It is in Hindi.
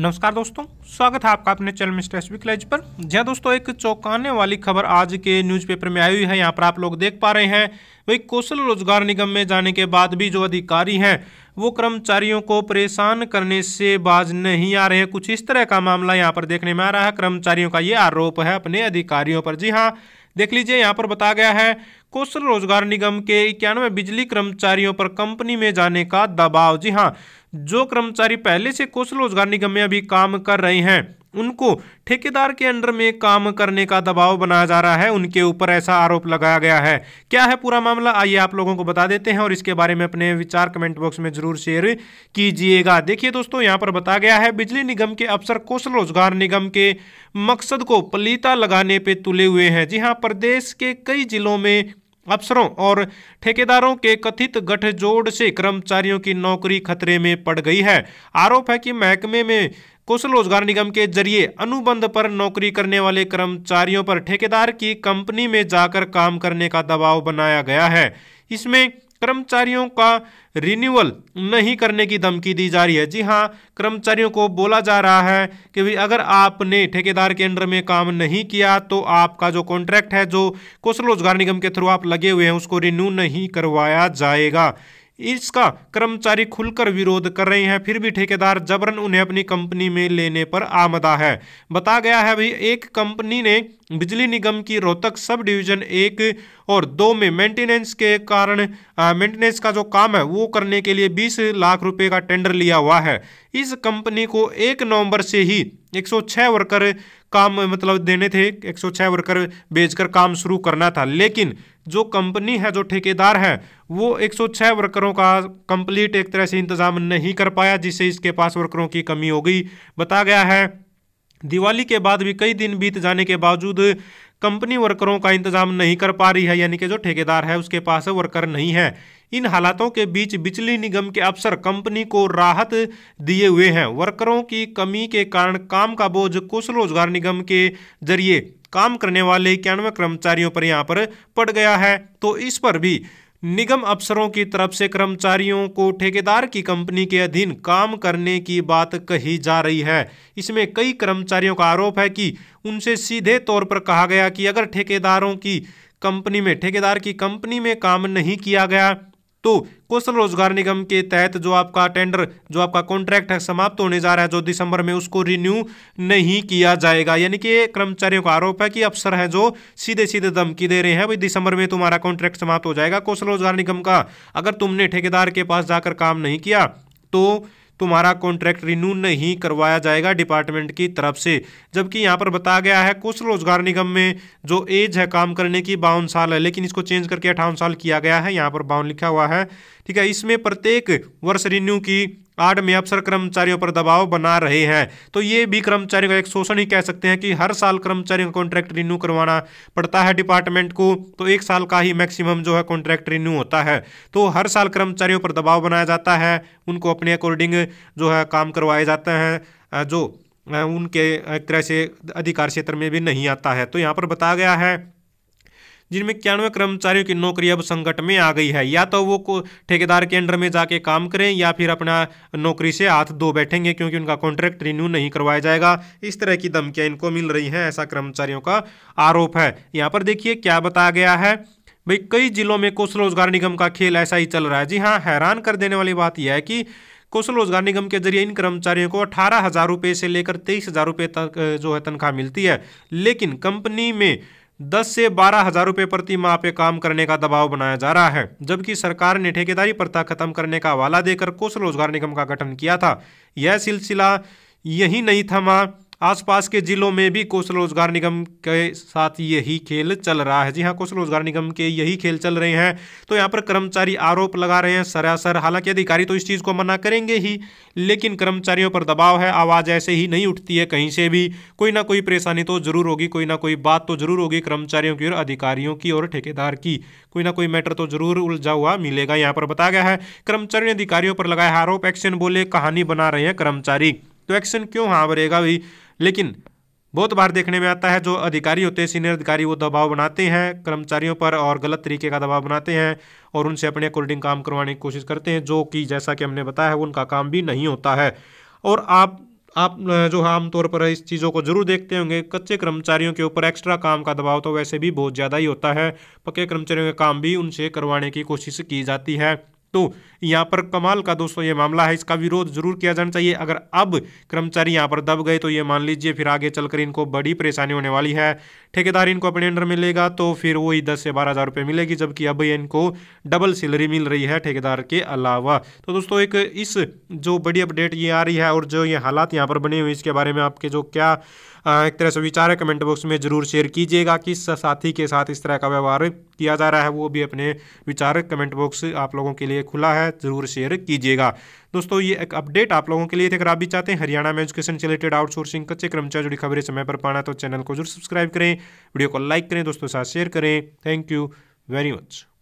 नमस्कार दोस्तों स्वागत है आपका अपने चैनल मिस्टर एस क्लेज पर जहाँ दोस्तों एक चौंकाने वाली खबर आज के न्यूज़पेपर में आई हुई है यहाँ पर आप लोग देख पा रहे हैं वही कौशल रोजगार निगम में जाने के बाद भी जो अधिकारी हैं वो कर्मचारियों को परेशान करने से बाज नहीं आ रहे हैं कुछ इस तरह का मामला यहाँ पर देखने में आ रहा है कर्मचारियों का ये आरोप है अपने अधिकारियों पर जी हाँ देख लीजिए यहाँ पर बताया गया है कौशल रोजगार निगम के इक्यानवे बिजली कर्मचारियों पर कंपनी में जाने का दबाव जी हाँ जो कर्मचारी पहले से कौशल रोजगार निगम में अभी काम कर रहे हैं उनको ठेकेदार के अंडर में काम करने का दबाव बनाया जा रहा है उनके ऊपर ऐसा आरोप लगाया गया है क्या है पूरा मामला आइए आप लोगों को बता देते हैं और इसके बारे में अपने विचार कमेंट बॉक्स में जरूर शेयर कीजिएगा देखिए दोस्तों यहाँ पर बताया गया है बिजली निगम के अफसर कौशल रोजगार निगम के मकसद को पलीता लगाने पर तुले हुए हैं जी हाँ प्रदेश के कई जिलों में अफसरों और ठेकेदारों के कथित गठजोड़ से कर्मचारियों की नौकरी खतरे में पड़ गई है आरोप है कि महकमे में कौशल रोजगार निगम के जरिए अनुबंध पर नौकरी करने वाले कर्मचारियों पर ठेकेदार की कंपनी में जाकर काम करने का दबाव बनाया गया है इसमें कर्मचारियों का रिन्यूअल नहीं करने की धमकी दी जा रही है जी हाँ कर्मचारियों को बोला जा रहा है कि भाई अगर आपने ठेकेदार के अंडर में काम नहीं किया तो आपका जो कॉन्ट्रैक्ट है जो कौशल रोजगार निगम के थ्रू आप लगे हुए हैं उसको रिन्यू नहीं करवाया जाएगा इसका कर्मचारी खुलकर विरोध कर रहे हैं फिर भी ठेकेदार जबरन उन्हें अपनी कंपनी में लेने पर आमदा है बताया गया है भाई एक कंपनी ने बिजली निगम की रोहतक सब डिवीजन एक और दो में मेंटेनेंस के कारण मेंटेनेंस का जो काम है वो करने के लिए 20 लाख रुपए का टेंडर लिया हुआ है इस कंपनी को एक नवंबर से ही 106 वर्कर काम मतलब देने थे 106 वर्कर बेचकर काम शुरू करना था लेकिन जो कंपनी है जो ठेकेदार है वो 106 वर्करों का कंप्लीट एक तरह से इंतजाम नहीं कर पाया जिससे इसके पास वर्करों की कमी हो गई बताया गया है दिवाली के बाद भी कई दिन बीत जाने के बावजूद कंपनी वर्करों का इंतजाम नहीं कर पा रही है यानी कि जो ठेकेदार है उसके पास वर्कर नहीं है इन हालातों के बीच बिजली निगम के अफसर कंपनी को राहत दिए हुए हैं वर्करों की कमी के कारण काम का बोझ कुशल रोजगार निगम के जरिए काम करने वाले इक्यानवे कर्मचारियों पर यहाँ पर पड़ गया है तो इस पर भी निगम अफसरों की तरफ से कर्मचारियों को ठेकेदार की कंपनी के अधीन काम करने की बात कही जा रही है इसमें कई कर्मचारियों का आरोप है कि उनसे सीधे तौर पर कहा गया कि अगर ठेकेदारों की कंपनी में ठेकेदार की कंपनी में काम नहीं किया गया तो कौशल रोजगार निगम के तहत जो आपका टेंडर जो आपका कॉन्ट्रैक्ट है समाप्त होने जा रहा है जो दिसंबर में उसको रिन्यू नहीं किया जाएगा यानी कि कर्मचारियों का आरोप है कि अफसर हैं जो सीधे सीधे धमकी दे रहे हैं भाई दिसंबर में तुम्हारा कॉन्ट्रैक्ट समाप्त हो जाएगा कौशल रोजगार निगम का अगर तुमने ठेकेदार के पास जाकर काम नहीं किया तो तुम्हारा कॉन्ट्रैक्ट रिन्यू नहीं करवाया जाएगा डिपार्टमेंट की तरफ से जबकि यहाँ पर बताया गया है कुछ रोजगार निगम में जो एज है काम करने की बावन साल है लेकिन इसको चेंज करके अठावन साल किया गया है यहाँ पर बावन लिखा हुआ है ठीक है इसमें प्रत्येक वर्ष रिन्यू की आठ में अफसर कर्मचारियों पर दबाव बना रहे हैं तो ये भी कर्मचारियों का एक शोषण ही कह सकते हैं कि हर साल कर्मचारियों का कॉन्ट्रैक्ट रिन्यू करवाना पड़ता है डिपार्टमेंट को तो एक साल का ही मैक्सिमम जो है कॉन्ट्रैक्ट रिन्यू होता है तो हर साल कर्मचारियों पर दबाव बनाया जाता है उनको अपने अकॉर्डिंग जो है काम करवाए जाते हैं जो उनके तरह से अधिकार क्षेत्र में भी नहीं आता है तो यहाँ पर बताया गया है जिनमें इक्यानवे कर्मचारियों की नौकरी अब संकट में आ गई है या तो वो ठेकेदार के अंडर में जाके काम करें या फिर अपना नौकरी से हाथ धो बैठेंगे क्योंकि उनका कॉन्ट्रैक्ट रिन्यू नहीं करवाया जाएगा इस तरह की धमकियाँ इनको मिल रही हैं ऐसा कर्मचारियों का आरोप है यहाँ पर देखिए क्या बताया गया है भाई कई जिलों में कौशल रोजगार निगम का खेल ऐसा ही चल रहा है जी हाँ हैरान कर देने वाली बात यह है कि कौशल रोजगार निगम के जरिए इन कर्मचारियों को अठारह हज़ार रुपये से लेकर तेईस हज़ार रुपये तक जो है तनख्वाह मिलती है लेकिन कंपनी में दस से बारह हजार रुपए प्रति माह पे काम करने का दबाव बनाया जा रहा है जबकि सरकार ने ठेकेदारी प्रथा खत्म करने का हवाला देकर कौशल रोजगार निगम का गठन किया था यह सिलसिला यही नहीं थमा आसपास के जिलों में भी कौशल रोजगार निगम के साथ यही खेल चल रहा है जी हाँ कौशल रोजगार निगम के यही खेल चल रहे हैं तो यहाँ पर कर्मचारी आरोप लगा रहे हैं सरासर हालांकि अधिकारी तो इस चीज़ को मना करेंगे ही लेकिन कर्मचारियों पर दबाव है आवाज़ ऐसे ही नहीं उठती है कहीं से भी कोई ना कोई परेशानी तो जरूर होगी कोई ना कोई बात तो जरूर होगी कर्मचारियों की और अधिकारियों की और ठेकेदार की कोई ना कोई मैटर तो जरूर उलझा हुआ मिलेगा यहाँ पर बताया गया है कर्मचारियों ने अधिकारियों पर लगाया आरोप एक्शन बोले कहानी बना रहे हैं कर्मचारी तो एक्शन क्यों हाँ भरेगा भाई लेकिन बहुत बार देखने में आता है जो अधिकारी होते हैं सीनियर अधिकारी वो दबाव बनाते हैं कर्मचारियों पर और गलत तरीके का दबाव बनाते हैं और उनसे अपने अकॉर्डिंग काम करवाने की कोशिश करते हैं जो कि जैसा कि हमने बताया है उनका काम भी नहीं होता है और आप आप जो आमतौर पर इस चीज़ों को जरूर देखते होंगे कच्चे कर्मचारियों के ऊपर एक्स्ट्रा काम का दबाव तो वैसे भी बहुत ज़्यादा ही होता है पक्के कर्मचारियों के काम भी उनसे करवाने की कोशिश की जाती है तो यहाँ पर कमाल का दोस्तों ये मामला है इसका विरोध जरूर किया जाना चाहिए अगर अब कर्मचारी यहाँ पर दब गए तो ये मान लीजिए फिर आगे चलकर इनको बड़ी परेशानी होने वाली है ठेकेदार इनको अपने अंडर मिलेगा तो फिर वही दस से बारह हज़ार रुपये मिलेगी जबकि अब इनको डबल सैलरी मिल रही है ठेकेदार के अलावा तो दोस्तों एक इस जो बड़ी अपडेट ये आ रही है और जो ये हालात यहाँ पर बने हुए इसके बारे में आपके जो क्या एक तरह से विचार है कमेंट बॉक्स में ज़रूर शेयर कीजिएगा किस साथी के साथ इस तरह का व्यवहार किया जा रहा है वो भी अपने विचार कमेंट बॉक्स आप लोगों के लिए खुला है ज़रूर शेयर कीजिएगा दोस्तों ये एक अपडेट आप लोगों के लिए थे अगर आप भी चाहते हैं हरियाणा में एजुकेशन से रिलेटेड आउटसोर्सिंग कच्चे कर्मचारी जुड़ी खबरें समय पर पाना तो चैनल को जरूर सब्सक्राइब करें वीडियो को लाइक करें दोस्तों के साथ शेयर करें थैंक यू वेरी मच